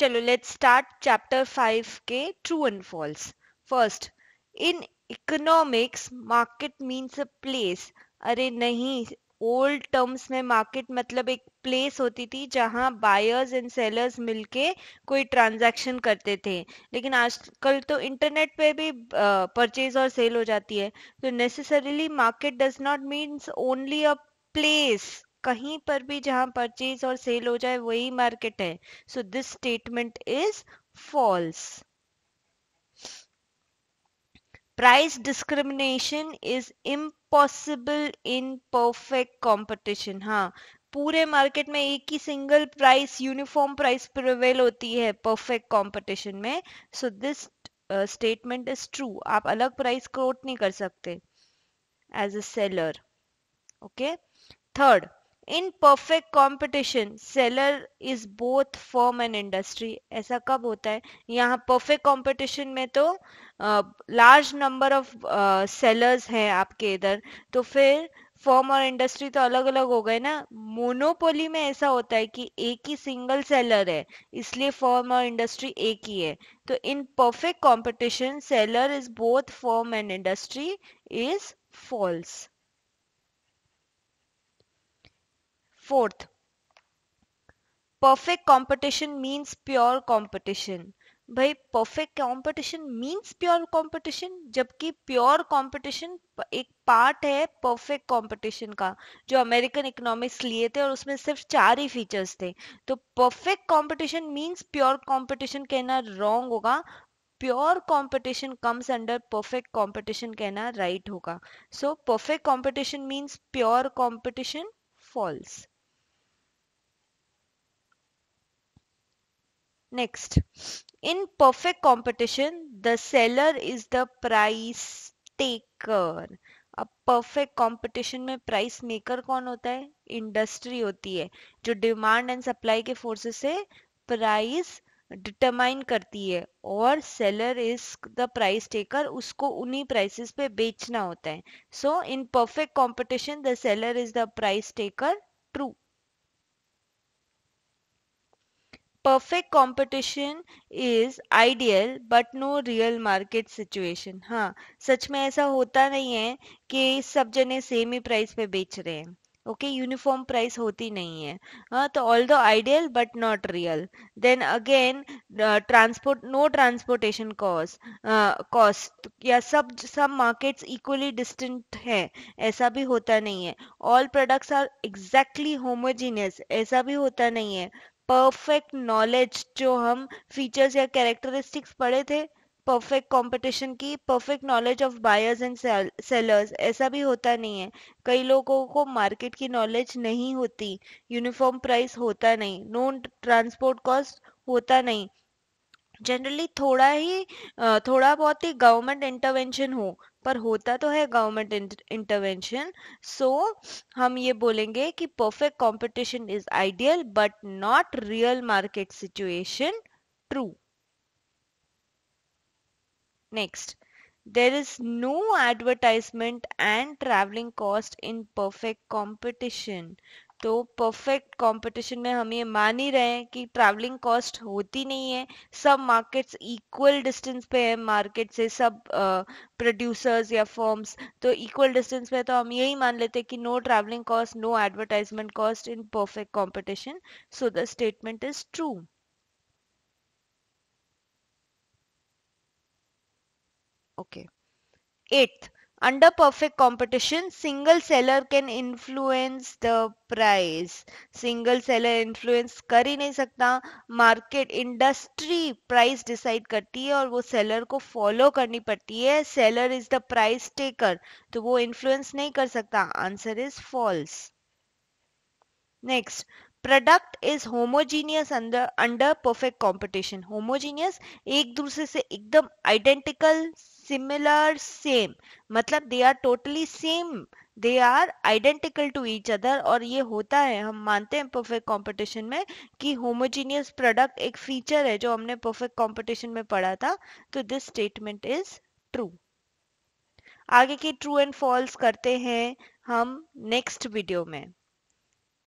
चलो let's start chapter five के true and false first in economics market means a place अरे नहीं old terms में market मतलब एक प्लेस होती थी जहां बायर्स एंड सेलर्स मिलके कोई ट्रांजैक्शन करते थे लेकिन आजकल तो इंटरनेट पे भी परचेज और सेल हो जाती है तो necessarily market does not means only a place कहीं पर भी जहां परचेज और सेल हो जाए वही मार्केट है so this statement is false price discrimination is impossible in perfect competition हाँ पूरे मार्केट में एक ही single price uniform price prevail होती है परफेक्ट कॉम्पिटिशन में so this statement is true आप अलग प्राइस कोट नहीं कर सकते as a seller okay third in perfect competition seller is both firm and industry ऐसा कब होता है यहाँ परफेक्ट कॉम्पिटिशन में तो लार्ज नंबर ऑफ सेलर्स हैं आपके इधर तो फिर फॉर्म और इंडस्ट्री तो अलग अलग हो गए ना मोनोपोली में ऐसा होता है कि एक ही सिंगल सेलर है इसलिए फॉर्म और इंडस्ट्री एक ही है तो in perfect competition seller is both firm and industry is false Fourth, perfect competition means pure competition. भाई perfect competition means pure competition जबकि प्योर कंपटीशन एक पार्ट है परफेक्ट कंपटीशन का जो अमेरिकन इकोनॉमिक्स लिए थे और उसमें सिर्फ चार ही फीचर्स थे तो perfect competition means pure competition कहना रॉन्ग होगा pure competition comes under perfect competition कहना राइट होगा so perfect competition means pure competition false Next, in perfect competition, the seller is the price taker. अब perfect competition में price maker कौन होता है industry होती है जो डिमांड एंड सप्लाई के फोर्सेस से प्राइस डिटरमाइन करती है और seller is the price taker उसको उन्हीं प्राइसेस पे बेचना होता है so in perfect competition the seller is the price taker perfect competition is ideal but no real market situation हाँ सच में ऐसा होता नहीं है कि सब जने सेम ही प्राइस पे बेच रहे हैं ओके यूनिफॉर्म प्राइस होती नहीं है हाँ तो although ideal but not real then again transport no transportation cost cost या सब सब मार्केट्स इक्वली डिस्टेंट है ऐसा भी होता नहीं है all products are exactly homogeneous ऐसा भी होता नहीं है परफेक्ट नॉलेज जो हम फीचर्स या कैरेक्टरिस्टिक्स पढ़े थे परफेक्ट कंपटीशन की perfect knowledge of buyers and sellers ऐसा भी होता नहीं है कई लोगों को मार्केट की नॉलेज नहीं होती यूनिफॉर्म प्राइस होता नहीं नो ट्रांसपोर्ट कॉस्ट होता नहीं जनरली थोड़ा ही थोड़ा बहुत ही गवर्नमेंट इंटरवेंशन हो पर होता तो है गवर्नमेंट इंटरवेंशन सो हम ये बोलेंगे कि perfect competition is ideal but not real market situation true next there is no advertisement and travelling cost in perfect competition तो परफेक्ट कंपटीशन में हम ये मान ही रहे हैं कि ट्रैवलिंग कॉस्ट होती नहीं है सब मार्केट्स इक्वल डिस्टेंस पे है मार्केट से सब प्रोड्यूसर्स uh, या फर्म्स तो इक्वल डिस्टेंस पे तो हम यही मान लेते हैं कि no travelling cost no advertisement cost in perfect competition so the statement is true okay eighth Under perfect competition, single seller can influence the price. Single seller influence कर ही नहीं सकता मार्केट इंडस्ट्री प्राइस डिसाइड करती है और वो seller को follow करनी पड़ती है seller is the price taker तो वो इन्फ्लुएंस नहीं कर सकता answer is false next product is homogeneous अंदर अंडर परफेक्ट कॉम्पिटिशन होमोजीनियस एक दूसरे से एकदम आइडेंटिकल similar same मतलब they are totally same they are identical to each other और ये होता है हम मानते हैं परफेक्ट कॉम्पिटिशन में कि होमोजीनियस प्रोडक्ट एक फीचर है जो हमने परफेक्ट कॉम्पिटिशन में पढ़ा था तो दिस स्टेटमेंट इज ट्रू आगे की ट्रू एंड फॉल्स करते हैं हम नेक्स्ट वीडियो में